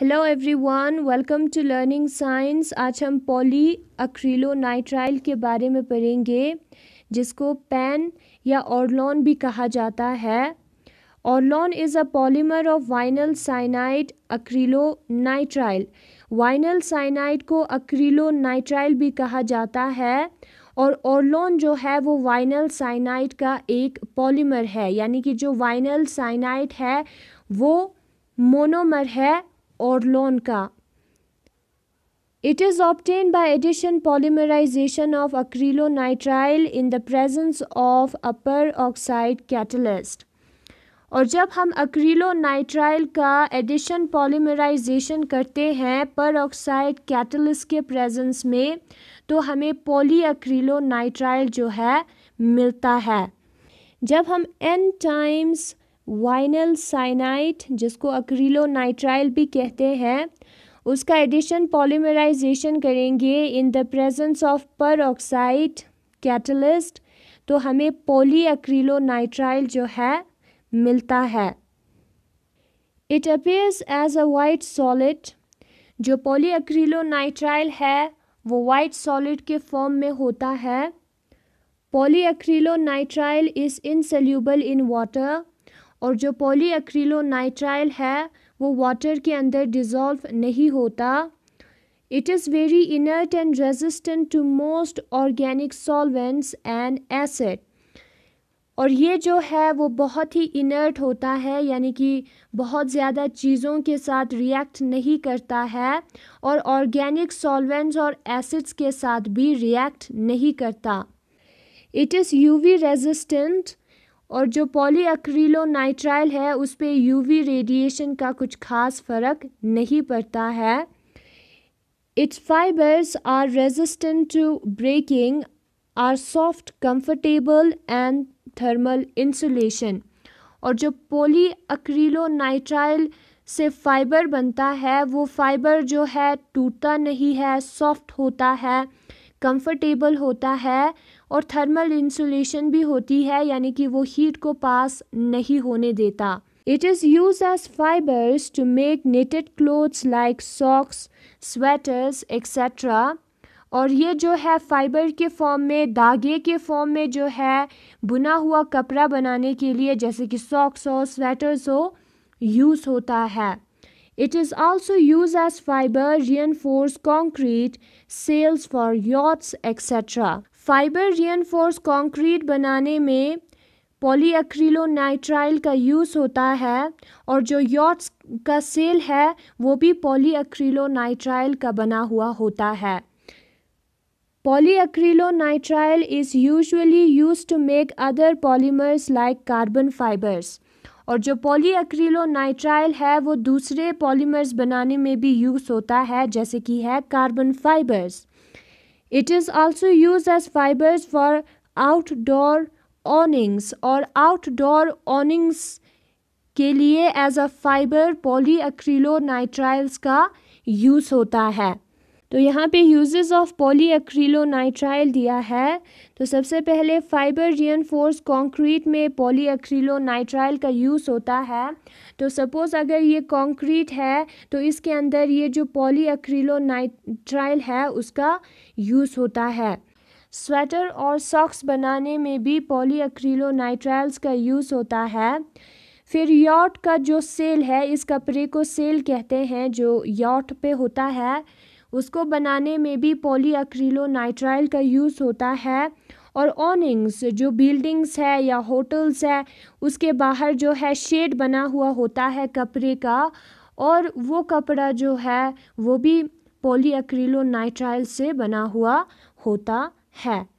Hello everyone welcome to learning science आज हम poly nitrile के बारे में पढ़ेंगे जिसको पैन या ऑर्लॉन भी कहा जाता है Orlon is a polymer of vinyl cyanide nitrile vinyl cyanide को अक्रीलो नाइट्राइल भी कहा जाता है और ऑर्लोन जो है वो वाइनल साइनाइड का एक पॉलीमर है यानी कि जो वाइनल साइनाइड है वो मोनोमर है or LONCA. It is obtained by addition polymerization of acrylonitrile in the presence of a peroxide catalyst. और जब हम अक्रीलोनाइट्राइल का एडिशन पॉलीमराइजेशन करते हैं पर ऑक्साइड कैटलिस्ट के प्रेजेंस में तो हमें पॉली अक्रीलोनाइट्राइल जो है मिलता है जब हम एन टाइम्स वाइनल साइनाइट जिसको अक्रीलोनाइट्राइल भी कहते हैं उसका एडिशन पॉलीमराइजेशन करेंगे in the presence of peroxide catalyst तो हमें पोली अक्रीलोनाइट्राइल जो है मिलता है it appears as a white solid जो पोली अक्रीलोनाइट्राइल है वो वाइट सॉलिड के फॉर्म में होता है पोली अक्रीलोनाइट्राइल इज़ इनसल्यूबल इन वाटर और जो नाइट्राइल है वो वाटर के अंदर डिज़ोल्व नहीं होता it is very inert and resistant to most organic solvents and acid और ये जो है वो बहुत ही इनर्ट होता है यानी कि बहुत ज़्यादा चीज़ों के साथ रिएक्ट नहीं करता है और ऑर्गेनिक सॉल्वेंट्स और एसिड्स के साथ भी रिएक्ट नहीं करता इट इज़ यूवी रेजिस्टेंट और जो पॉलीअक्रीलोनाइट्राइल है उस पर वी रेडिएशन का कुछ खास फ़र्क नहीं पड़ता है its fibers are resistant to breaking are soft comfortable and thermal insulation और जो नाइट्राइल से फाइबर बनता है वो फाइबर जो है टूटता नहीं है सॉफ्ट होता है कंफर्टेबल होता है और थर्मल इंसुलेशन भी होती है यानी कि वो हीट को पास नहीं होने देता it is use as fibers to make knitted clothes like socks sweaters etcetera और ये जो है फाइबर के फॉर्म में धागे के फॉर्म में जो है बुना हुआ कपड़ा बनाने के लिए जैसे कि सॉक्स हो स्वेटर्स हो यूज़ होता है it is also use as fiber reinforce concrete sails for yachts etcetera fiber reinforce concrete बनाने में नाइट्राइल का यूज़ होता है और जो यॉट्स का सेल है वो भी नाइट्राइल का बना हुआ होता है nitrile is usually use to make other polymers like carbon fibers और जो नाइट्राइल है वो दूसरे पॉलीमर्स बनाने में भी यूज़ होता है जैसे कि है carbon fibers It is also used as fibers for outdoor awnings और आउटडोर awnings के लिए एज अ फाइबर पॉलीएक्रिलोनाइट्राइल्स का यूज़ होता है तो यहाँ पे यूजेस ऑफ पॉली नाइट्राइल दिया है तो सबसे पहले फाइबर रियनफोर्स कंक्रीट में पॉली नाइट्राइल का यूज़ होता है तो सपोज़ अगर ये कंक्रीट है तो इसके अंदर ये जो पॉली नाइट्राइल है उसका यूज़ होता है स्वेटर और सॉक्स बनाने में भी पॉली नाइट्राइल्स का यूज़ होता है फिर यॉट का जो सेल है इसका प्रेको सेल कहते हैं जो यॉट पे होता है उसको बनाने में भी नाइट्राइल का यूज़ होता है और ऑनिंग्स जो बिल्डिंग्स है या होटल्स है उसके बाहर जो है शेड बना हुआ होता है कपड़े का और वो कपड़ा जो है वो भी नाइट्राइल से बना हुआ होता है